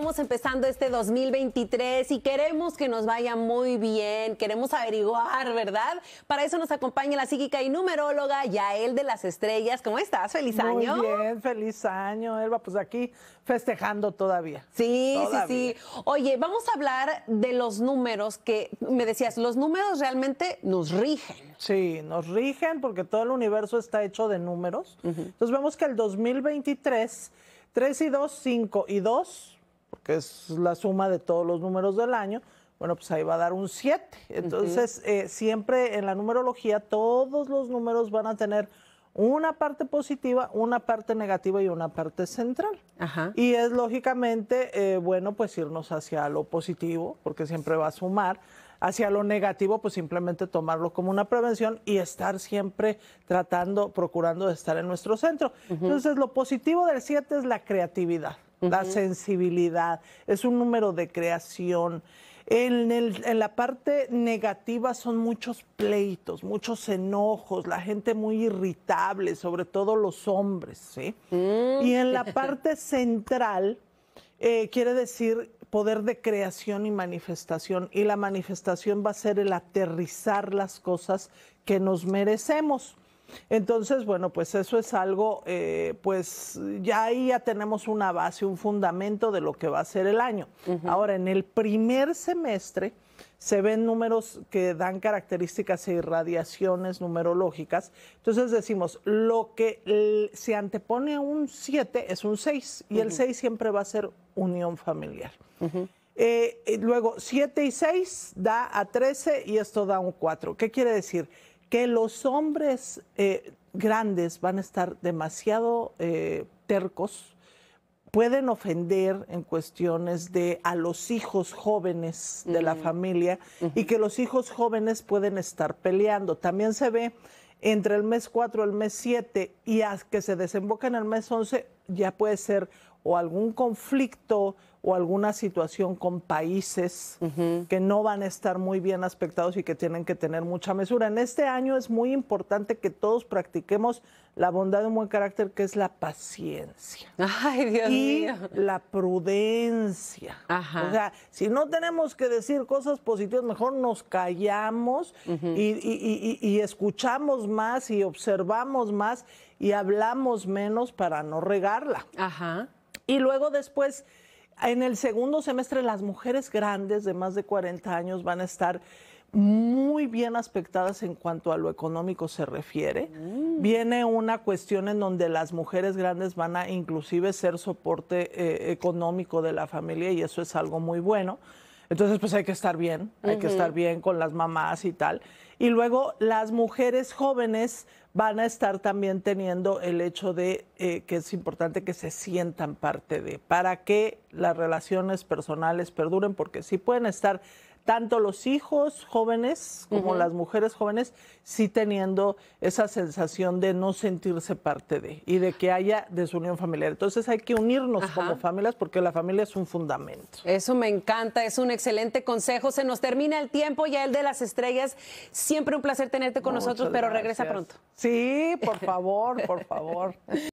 Estamos empezando este 2023 y queremos que nos vaya muy bien, queremos averiguar, ¿verdad? Para eso nos acompaña la psíquica y numeróloga Yael de las Estrellas. ¿Cómo estás? ¡Feliz año! Muy bien, feliz año, Elba. Pues aquí festejando todavía. Sí, sí, sí. Oye, vamos a hablar de los números que me decías, los números realmente nos rigen. Sí, nos rigen porque todo el universo está hecho de números. Entonces vemos que el 2023, 3 y 2, 5 y 2 porque es la suma de todos los números del año, bueno, pues ahí va a dar un 7. Entonces, eh, siempre en la numerología todos los números van a tener una parte positiva, una parte negativa y una parte central. Ajá. Y es lógicamente, eh, bueno, pues irnos hacia lo positivo, porque siempre va a sumar. Hacia lo negativo, pues simplemente tomarlo como una prevención y estar siempre tratando, procurando estar en nuestro centro. Entonces, lo positivo del 7 es la creatividad la sensibilidad, es un número de creación. En, la parte negativa son muchos pleitos, muchos enojos, la gente muy irritable, sobre todo los hombres, ¿sí? Mm. Y en la parte central eh, quiere decir poder de creación y manifestación. Y la manifestación va a ser el aterrizar las cosas que nos merecemos. Entonces, bueno, pues eso es algo, eh, pues ya ahí ya tenemos una base, un fundamento de lo que va a ser el año. Ahora, en el primer semestre se ven números que dan características e irradiaciones numerológicas. Entonces decimos, lo que se antepone a un 7 es un 6 y el 6 siempre va a ser unión familiar. Eh, eh, luego, 7 y 6 da a 13 y esto da un 4. ¿Qué quiere decir? que los hombres eh, grandes van a estar demasiado eh, tercos, pueden ofender en cuestiones de a los hijos jóvenes de la familia y que los hijos jóvenes pueden estar peleando. También se ve entre el mes 4 el mes 7 y que se desemboca en el mes 11 ya puede ser o algún conflicto o alguna situación con países que no van a estar muy bien aspectados y que tienen que tener mucha mesura. En este año es muy importante que todos practiquemos la bondad de un buen carácter, que es la paciencia. Ay, Dios y la prudencia. O sea, si no tenemos que decir cosas positivas, mejor nos callamos y escuchamos más y observamos más y hablamos menos para no regar y luego después, en el segundo semestre, las mujeres grandes de más de 40 años van a estar muy bien aspectadas en cuanto a lo económico se refiere. Mm. Viene una cuestión en donde las mujeres grandes van a inclusive ser soporte eh, económico de la familia y eso es algo muy bueno. Entonces, pues hay que estar bien, hay que estar bien con las mamás y tal. Y luego las mujeres jóvenes van a estar también teniendo el hecho de eh, que es importante que se sientan parte de, para que las relaciones personales perduren, porque si pueden estar tanto los hijos jóvenes como las mujeres jóvenes sí teniendo esa sensación de no sentirse parte de y de que haya desunión familiar. Entonces hay que unirnos como familias porque la familia es un fundamento. Eso me encanta, es un excelente consejo. Se nos termina el tiempo ya el de las estrellas. Siempre un placer tenerte con nosotros, pero regresa pronto. Sí, por favor, por favor.